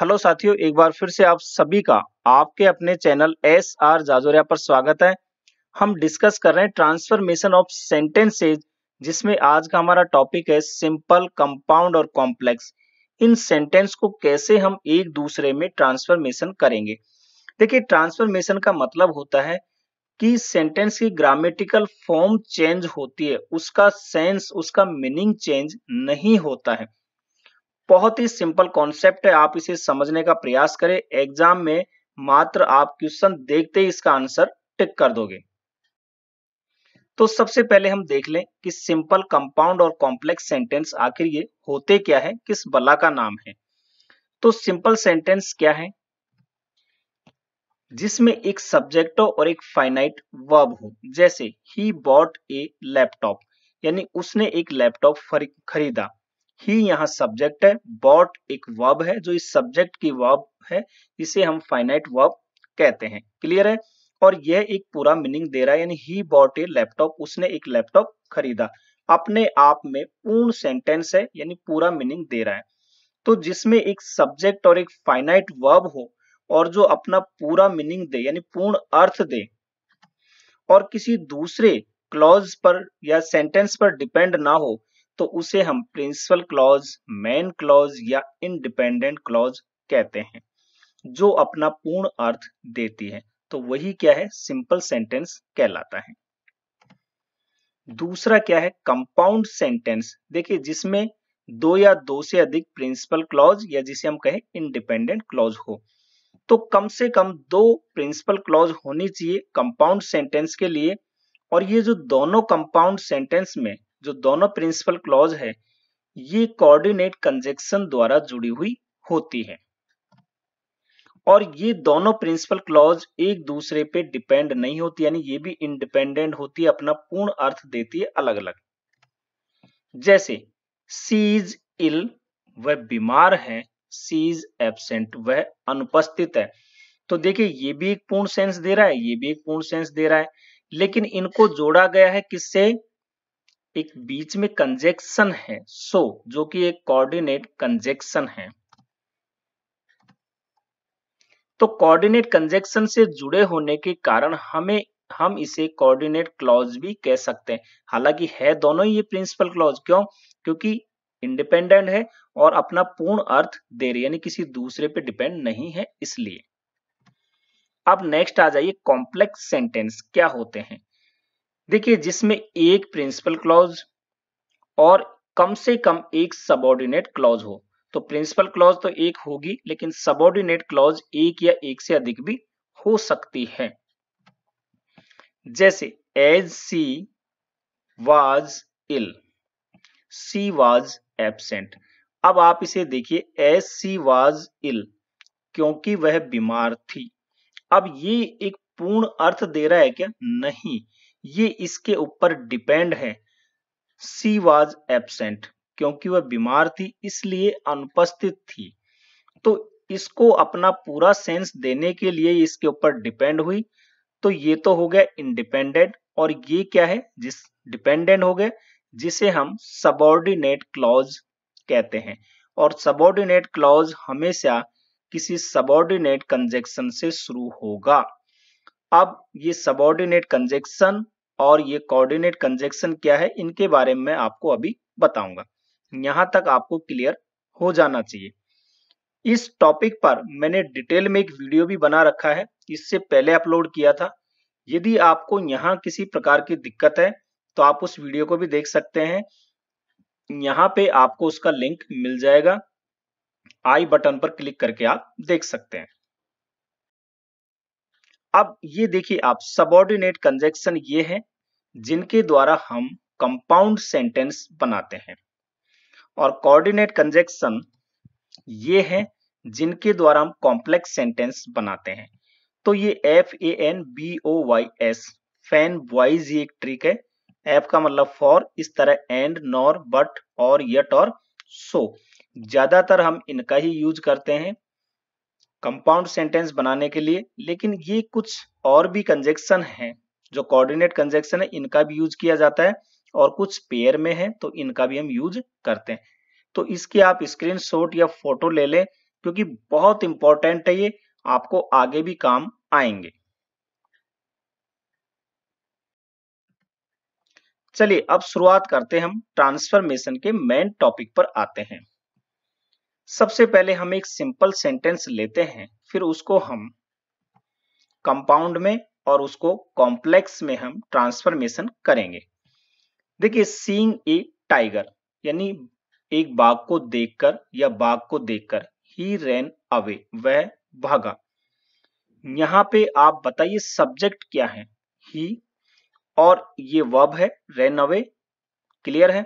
hello साथियों एक बार फिर से आप सभी का आपके अपने चैनल एस आर जाजोरिया पर स्वागत है हम डिस्कस कर रहे हैं ट्रांसफॉर्मेशन ऑफ सेंटेंसेज जिसमें आज का हमारा टॉपिक है सिंपल कंपाउंड और कॉम्प्लेक्स इन सेंटेंस को कैसे हम एक दूसरे में ट्रांसफॉर्मेशन करेंगे देखिए ट्रांसफॉर्मेशन का मतलब होता है कि सेंटेंस की ग्रामेटिकल फॉर्म चेंज होती है उसका सेंस उसका मीनिंग चेंज नहीं होता है बहुत ही सिंपल कॉन्सेप्ट है आप इसे समझने का प्रयास करें एग्जाम में मात्र आप क्वेश्चन देखते ही इसका आंसर टिक कर दोगे तो सबसे पहले हम देख लें कि सिंपल कंपाउंड और कॉम्प्लेक्स सेंटेंस आखिर ये होते क्या है किस बला का नाम है तो सिंपल सेंटेंस क्या है जिसमें एक सब्जेक्ट हो और एक फाइनाइट वर्ब हो जैसे ही बॉट ए लैपटॉप यानी उसने एक लैपटॉप खरीदा ही यहाँ सब्जेक्ट है बॉट एक वर्ब है जो इस सब्जेक्ट की वर्ब है इसे हम फाइनाइट वर्ब कहते हैं क्लियर है और यह एक पूरा मीनिंग दे रहा है यानी ही बॉट ए लैपटॉप उसने एक लैपटॉप खरीदा अपने आप में पूर्ण सेंटेंस है यानी पूरा मीनिंग दे रहा है तो जिसमें एक सब्जेक्ट और एक फाइनाइट वर्ब हो और जो अपना पूरा मीनिंग दे यानी पूर्ण अर्थ दे और किसी दूसरे क्लॉज पर या सेंटेंस पर डिपेंड ना हो तो उसे हम प्रिंसिपल क्लॉज मेन क्लॉज या इनडिपेंडेंट क्लॉज कहते हैं जो अपना पूर्ण अर्थ देती है तो वही क्या है सिंपल सेंटेंस कहलाता है दूसरा क्या है कंपाउंड सेंटेंस देखिए जिसमें दो या दो से अधिक प्रिंसिपल क्लॉज या जिसे हम कहें इंडिपेंडेंट क्लॉज हो तो कम से कम दो प्रिंसिपल क्लॉज होनी चाहिए कंपाउंड सेंटेंस के लिए और ये जो दोनों कंपाउंड सेंटेंस में जो दोनों प्रिंसिपल क्लॉज है ये कोऑर्डिनेट कंजेक्शन द्वारा जुड़ी हुई होती है और ये दोनों प्रिंसिपल क्लॉज एक दूसरे पे डिपेंड नहीं होती यानी ये भी इंडिपेंडेंट होती है अपना पूर्ण अर्थ देती है अलग अलग जैसे सीज इल वह बीमार है सीज एबसेंट वह अनुपस्थित है तो देखिए ये भी एक पूर्ण सेंस दे रहा है ये भी एक पूर्ण सेंस दे रहा है लेकिन इनको जोड़ा गया है किससे एक बीच में कंजेक्शन है सो so, जो कि एक कोऑर्डिनेट कंजेक्शन है तो कोऑर्डिनेट कंजेक्शन से जुड़े होने के कारण हमें हम इसे कोऑर्डिनेट क्लॉज भी कह सकते हैं हालांकि है दोनों ही ये प्रिंसिपल क्लॉज क्यों क्योंकि इंडिपेंडेंट है और अपना पूर्ण अर्थ दे रही यानी किसी दूसरे पे डिपेंड नहीं है इसलिए अब नेक्स्ट आ जाइए कॉम्प्लेक्स सेंटेंस क्या होते हैं देखिए जिसमें एक प्रिंसिपल क्लॉज और कम से कम एक सबॉर्डिनेट क्लॉज हो तो प्रिंसिपल क्लॉज तो एक होगी लेकिन सबॉर्डिनेट क्लॉज एक या एक से अधिक भी हो सकती है जैसे as she was ill she was absent अब आप इसे देखिए एज सी वाज इल क्योंकि वह बीमार थी अब ये एक पूर्ण अर्थ दे रहा है क्या नहीं ये इसके ऊपर डिपेंड है सी वॉज एबसेंट क्योंकि वह बीमार थी इसलिए अनुपस्थित थी तो इसको अपना पूरा सेंस देने के लिए इसके ऊपर डिपेंड हुई तो ये तो हो गया इंडिपेंडेंट और ये क्या है जिस डिपेंडेंट हो गया जिसे हम सबॉर्डिनेट क्लॉज कहते हैं और सबॉर्डिनेट क्लॉज हमेशा किसी सबॉर्डिनेट कंजेक्शन से शुरू होगा अब ये सबॉर्डिनेट कंजेक्शन और ये कोऑर्डिनेट कंजेक्शन क्या है इनके बारे में आपको अभी बताऊंगा यहां तक आपको क्लियर हो जाना चाहिए इस टॉपिक पर मैंने डिटेल में एक वीडियो भी बना रखा है इससे पहले अपलोड किया था यदि आपको यहाँ किसी प्रकार की दिक्कत है तो आप उस वीडियो को भी देख सकते हैं यहाँ पे आपको उसका लिंक मिल जाएगा आई बटन पर क्लिक करके आप देख सकते हैं अब ये देखिए आप सबॉर्डिनेट कंजेक्शन ये है जिनके द्वारा हम कंपाउंड सेंटेंस बनाते हैं और कोऑर्डिनेट कंजेक्शन ये हैं जिनके द्वारा हम कॉम्प्लेक्स सेंटेंस बनाते हैं तो ये F A N B O Y S FANBOYS एक ट्रिक है एफ का मतलब फॉर इस तरह एंड नॉर बट और यट और सो ज्यादातर हम इनका ही यूज करते हैं कंपाउंड सेंटेंस बनाने के लिए लेकिन ये कुछ और भी कंजेक्शन हैं जो कोऑर्डिनेट कंजेक्शन है इनका भी यूज किया जाता है और कुछ पेयर में है तो इनका भी हम यूज करते हैं तो इसकी आप स्क्रीनशॉट या फोटो ले लें क्योंकि बहुत इंपॉर्टेंट है ये आपको आगे भी काम आएंगे चलिए अब शुरुआत करते हैं हम ट्रांसफॉर्मेशन के मेन टॉपिक पर आते हैं सबसे पहले हम एक सिंपल सेंटेंस लेते हैं फिर उसको हम कंपाउंड में और उसको कॉम्प्लेक्स में हम ट्रांसफॉर्मेशन करेंगे देखिए सींग ए टाइगर यानी एक बाघ को देखकर या बाघ को देखकर ही रेन अवे वह भागा यहां पे आप बताइए सब्जेक्ट क्या है ही और ये वर्ब है रेन अवे क्लियर है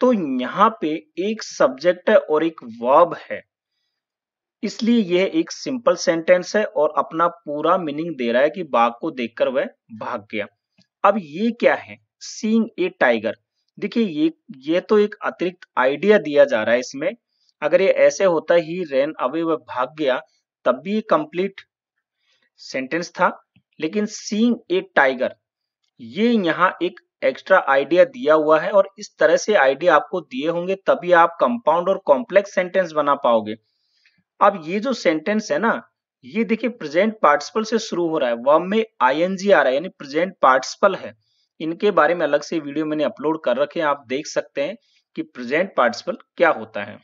तो यहां पे एक सब्जेक्ट है और एक वर्ब है इसलिए यह एक सिंपल सेंटेंस है और अपना पूरा मीनिंग दे रहा है कि बाघ को देखकर वह भाग गया अब ये क्या है सींग ए टाइगर देखिए ये ये तो एक अतिरिक्त आइडिया दिया जा रहा है इसमें अगर ये ऐसे होता ही रेन अवे वह भाग गया तब भी कंप्लीट सेंटेंस था लेकिन सींग ए टाइगर ये यहाँ एक एक्स्ट्रा आइडिया दिया हुआ है और इस तरह से आइडिया आपको दिए होंगे तभी आप कंपाउंड और कॉम्प्लेक्स सेंटेंस बना पाओगे अब ये जो सेंटेंस है ना ये देखिए प्रेजेंट पार्टिसिपल से शुरू हो रहा है वर्ब में आईएनजी आ रहा है यानी प्रेजेंट पार्टिसिपल है इनके बारे में अलग से वीडियो मैंने अपलोड कर रखे हैं आप देख सकते हैं कि प्रेजेंट पार्टिसिपल क्या होता है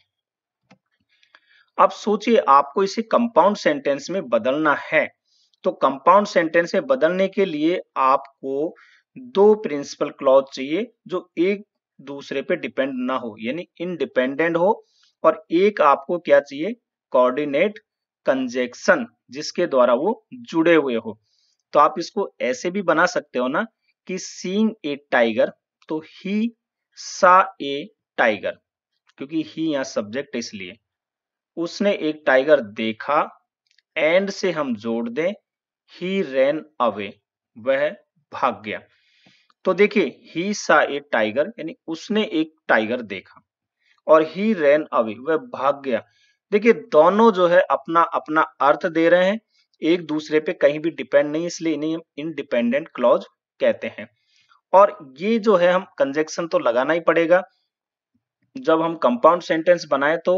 अब सोचिए आपको इसे कंपाउंड सेंटेंस में बदलना है तो कंपाउंड सेंटेंस में बदलने के लिए आपको दो प्रिंसिपल क्लॉज चाहिए जो एक दूसरे पे डिपेंड ना हो यानी इनडिपेंडेंट हो और एक आपको क्या चाहिए कोऑर्डिनेट कंजेक्शन जिसके द्वारा वो जुड़े हुए हो तो आप इसको ऐसे भी बना सकते हो ना कि सींग ए टाइगर तो ही सा ए टाइगर क्योंकि ही यहां सब्जेक्ट है इसलिए उसने एक टाइगर देखा एंड से हम जोड़ दें ही रैन अवे वह भाग गया तो देखिए ही सा ए टाइगर यानी उसने एक टाइगर देखा और ही रैन अवे वह भाग गया देखिए दोनों जो है अपना अपना अर्थ दे रहे हैं एक दूसरे पे कहीं भी डिपेंड नहीं इसलिए इन्हें हम इनडिपेंडेंट क्लॉज कहते हैं और ये जो है हम कंजेक्शन तो लगाना ही पड़ेगा जब हम कंपाउंड सेंटेंस बनाए तो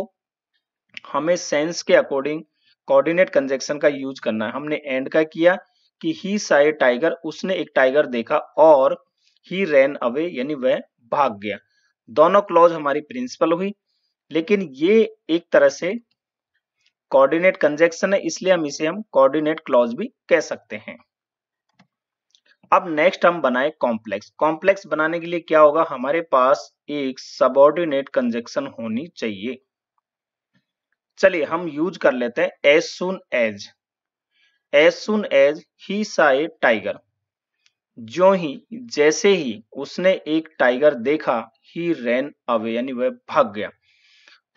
हमें सेंस के अकॉर्डिंग कोऑर्डिनेट कंजेक्शन का यूज करना है हमने एंड का किया कि ही साय टाइगर उसने एक टाइगर देखा और ही रैन अवे यानी वह भाग गया दोनों क्लॉज हमारी प्रिंसिपल हुई लेकिन ये एक तरह से कोऑर्डिनेट कंजेक्शन है इसलिए हम इसे हम कोऑर्डिनेट क्लॉज भी कह सकते हैं अब नेक्स्ट हम बनाए कॉम्प्लेक्स कॉम्प्लेक्स बनाने के लिए क्या होगा हमारे पास एक सबऑर्डिनेट कंजेक्शन होनी चाहिए चलिए हम यूज कर लेते हैं as soon as as soon as he a tiger जो ही जैसे ही उसने एक टाइगर देखा ही रैन अवे यानी वह भाग गया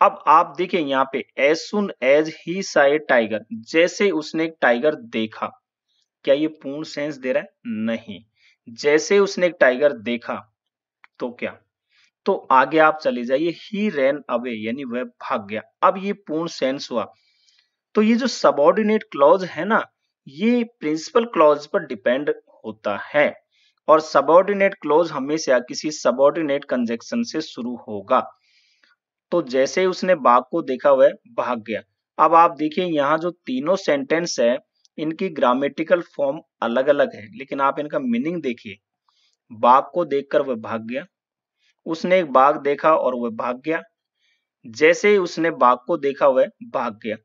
अब आप देखिए यहाँ पे as soon as he sighted tiger जैसे उसने एक टाइगर देखा क्या ये पूर्ण सेंस दे रहा है नहीं जैसे उसने एक टाइगर देखा तो क्या तो आगे आप चले जाइए ही रैन अवे यानी वह भाग गया अब ये पूर्ण सेंस हुआ तो ये जो सबॉर्डिनेट क्लॉज है ना ये प्रिंसिपल क्लॉज पर डिपेंड होता है और सबॉर्डिनेट क्लॉज हमेशा किसी सबॉर्डिनेट कंजेक्शन से शुरू होगा तो जैसे ही उसने बाघ को देखा वह भाग गया अब आप देखिए यहाँ जो तीनों सेंटेंस है इनकी ग्रामेटिकल फॉर्म अलग अलग है लेकिन आप इनका मीनिंग देखिए बाघ को देखकर वह भाग गया उसने एक बाघ देखा और वह भाग गया जैसे ही उसने बाघ को देखा वह भाग गया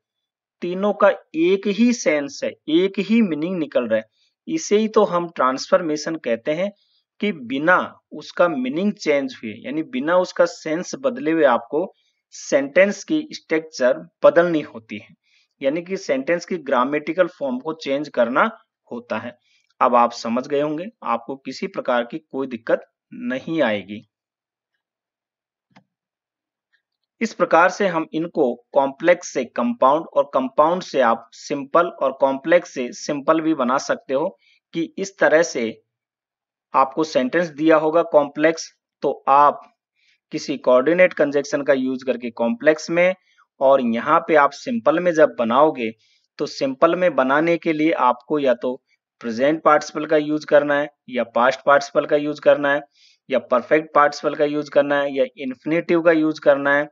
तीनों का एक ही सेंस है एक ही मीनिंग निकल रहा है इसे ही तो हम ट्रांसफॉर्मेशन कहते हैं कि बिना उसका मीनिंग चेंज हुए यानी बिना उसका सेंस बदले हुए आपको सेंटेंस की स्ट्रक्चर बदलनी होती है यानी कि सेंटेंस की ग्रामेटिकल फॉर्म को चेंज करना होता है अब आप समझ गए होंगे आपको किसी प्रकार की कोई दिक्कत नहीं आएगी इस प्रकार से हम इनको कॉम्प्लेक्स से कंपाउंड और कंपाउंड से आप सिंपल और कॉम्प्लेक्स से सिंपल भी बना सकते हो कि इस तरह से आपको सेंटेंस दिया होगा कॉम्प्लेक्स तो आप किसी कोऑर्डिनेट कंजेक्शन का यूज करके कॉम्प्लेक्स में और यहाँ पे आप सिंपल में जब बनाओगे तो सिंपल में बनाने के लिए आपको या तो प्रेजेंट पार्टिसिपल का यूज करना है या पास्ट पार्टिसिपल का यूज करना है या परफेक्ट पार्टिसिपल का यूज करना है या इन्फिनेटिव का यूज करना है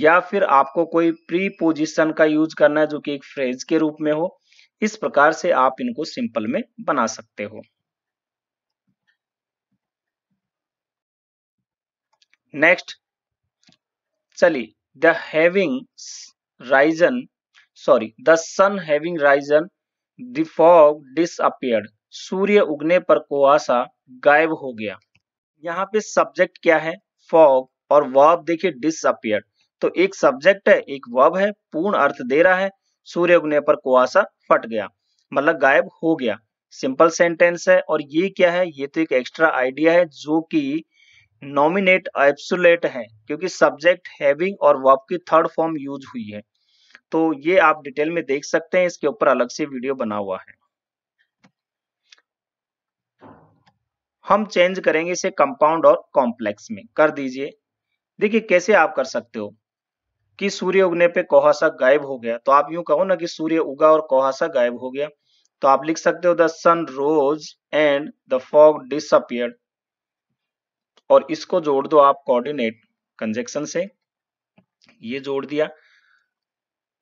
या फिर आपको कोई प्री पोजिशन का यूज करना है जो कि एक फ्रेज के रूप में हो इस प्रकार से आप इनको सिंपल में बना सकते हो नेक्स्ट चलिए the having risen sorry the sun having risen the fog disappeared सूर्य उगने पर कुआसा गायब हो गया यहाँ पे सब्जेक्ट क्या है फॉग और वर्ब देखिए डिसअपियर्ड तो एक सब्जेक्ट है एक वर्ब है पूर्ण अर्थ दे रहा है सूर्य उगने पर कुआसा फट गया मतलब गायब हो गया सिंपल सेंटेंस है और ये क्या है ये तो एक एक्स्ट्रा आइडिया है जो कि नॉमिनेट एब्सुलेट है क्योंकि सब्जेक्ट हैविंग और वर्ब की थर्ड फॉर्म यूज हुई है तो ये आप डिटेल में देख सकते हैं इसके ऊपर अलग से वीडियो बना हुआ है हम चेंज करेंगे इसे कंपाउंड और कॉम्प्लेक्स में कर दीजिए देखिए कैसे आप कर सकते हो कि सूर्य उगने पे कोहासा गायब हो गया तो आप यूं कहो ना कि सूर्य उगा और कोहासा गायब हो गया तो आप लिख सकते हो the sun rose and the fog disappeared और इसको जोड़ दो आप कोऑर्डिनेट कंजेक्शन से ये जोड़ दिया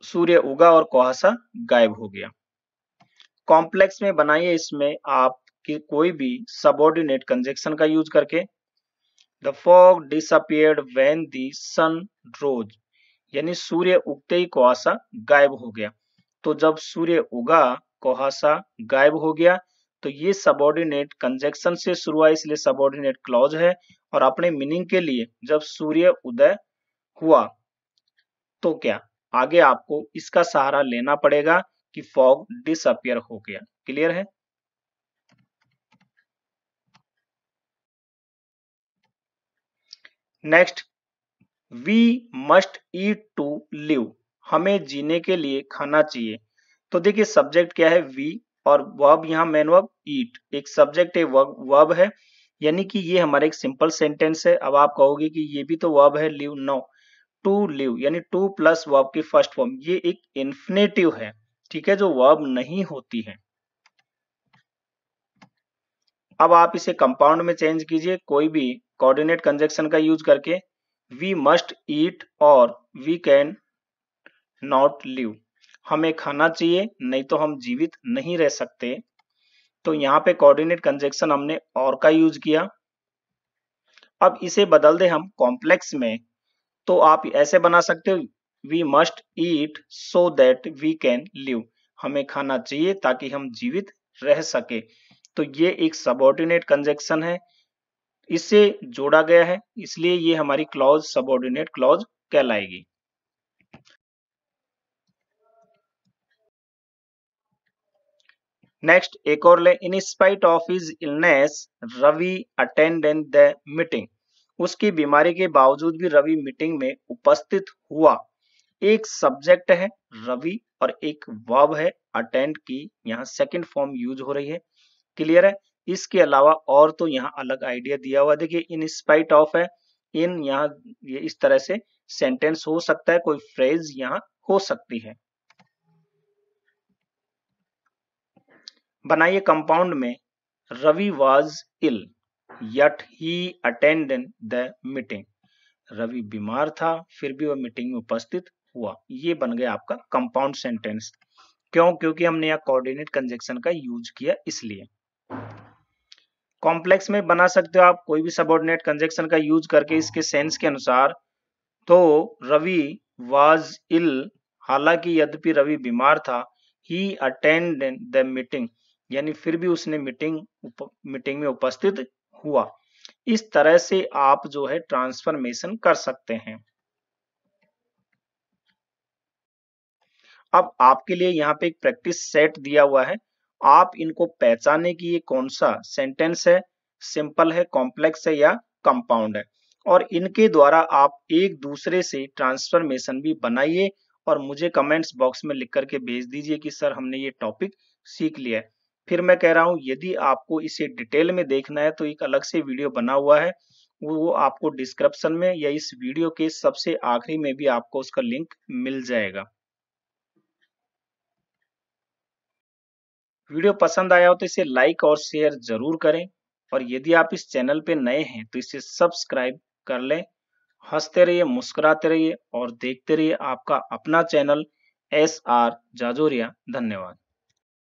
सूर्य उगा और कुहासा गायब हो गया कॉम्प्लेक्स में बनाइए इसमें आप कि कोई भी सबोर्डिनेट कंजेक्शन का यूज करके the fog disappeared when the sun rose यानी सूर्य उगते ही कुहासा गायब हो गया तो जब सूर्य उगा कुहासा गायब हो गया तो ये सबॉर्डिनेट कंजेक्शन से शुरू हुआ इसलिए सबॉर्डिनेट क्लॉज है और अपने मीनिंग के लिए जब सूर्य उदय हुआ तो क्या आगे आपको इसका सहारा लेना पड़ेगा कि फॉग डिसअपियर हो गया क्लियर है next we must eat to live हमें जीने के लिए खाना चाहिए तो देखिए सब्जेक्ट क्या है वी और वर्ब यहाँ मेन वर्ब ईट एक सब्जेक्ट है वर्ब है यानी कि ये हमारा एक सिंपल सेंटेंस है अब आप कहोगे कि ये भी तो वर्ब है लिव नो टू लिव यानी टू प्लस वर्ब की फर्स्ट फॉर्म ये एक इन्फिनेटिव है ठीक है जो वर्ब नहीं होती है अब आप इसे कंपाउंड में चेंज कीजिए कोई भी कोऑर्डिनेट कंजेक्शन का यूज करके वी मस्ट ईट और वी कैन नॉट लिव हमें खाना चाहिए नहीं तो हम जीवित नहीं रह सकते तो यहाँ पे कोऑर्डिनेट कंजेक्शन हमने और का यूज किया अब इसे बदल दे हम कॉम्प्लेक्स में तो आप ऐसे बना सकते हो we must eat so that we can live हमें खाना चाहिए ताकि हम जीवित रह सके तो ये एक सबऑर्डिनेट कंजेक्शन है इससे जोड़ा गया है इसलिए ये हमारी क्लॉज सबोर्डिनेट क्लॉज कहलाएगी नेक्स्ट एक और ले in spite of his illness Ravi attended the meeting उसकी बीमारी के बावजूद भी रवि मीटिंग में उपस्थित हुआ एक सब्जेक्ट है रवि और एक वर्ब है अटेंड की यहाँ सेकंड फॉर्म यूज हो रही है क्लियर है इसके अलावा और तो यहाँ अलग आइडिया दिया हुआ देखिए इन स्पाइट ऑफ है इन यहाँ ये इस तरह से सेंटेंस हो सकता है कोई फ्रेज यहाँ हो सकती है बनाइए कंपाउंड में Ravi was ill yet he attended the meeting Ravi बीमार था फिर भी वह मीटिंग में उपस्थित हुआ ये बन गया आपका कंपाउंड सेंटेंस क्यों क्योंकि हमने यहाँ कोऑर्डिनेट कंजेक्शन का यूज किया इसलिए कॉम्प्लेक्स में बना सकते हो आप कोई भी सबोर्डिनेट कंजेक्शन का यूज करके इसके सेंस के अनुसार तो रवि वाज इल हालांकि यद्यपि रवि बीमार था ही अटेंड द मीटिंग यानी फिर भी उसने मीटिंग उप, मीटिंग में उपस्थित हुआ इस तरह से आप जो है ट्रांसफॉर्मेशन कर सकते हैं अब आपके लिए यहाँ पे एक प्रैक्टिस सेट दिया हुआ है आप इनको पहचाने की ये कौन सा सेंटेंस है सिंपल है कॉम्प्लेक्स है या कंपाउंड है और इनके द्वारा आप एक दूसरे से ट्रांसफॉर्मेशन भी बनाइए और मुझे कमेंट्स बॉक्स में लिख करके भेज दीजिए कि सर हमने ये टॉपिक सीख लिया है फिर मैं कह रहा हूं यदि आपको इसे डिटेल में देखना है तो एक अलग से वीडियो बना हुआ है वो आपको डिस्क्रिप्शन में या इस वीडियो के सबसे आखिरी में भी आपको उसका लिंक मिल जाएगा वीडियो पसंद आया हो तो इसे लाइक और शेयर जरूर करें और यदि आप इस चैनल पे नए हैं तो इसे सब्सक्राइब कर लें हंसते रहिए मुस्कुराते रहिए और देखते रहिए आपका अपना चैनल एस आर जाजोरिया धन्यवाद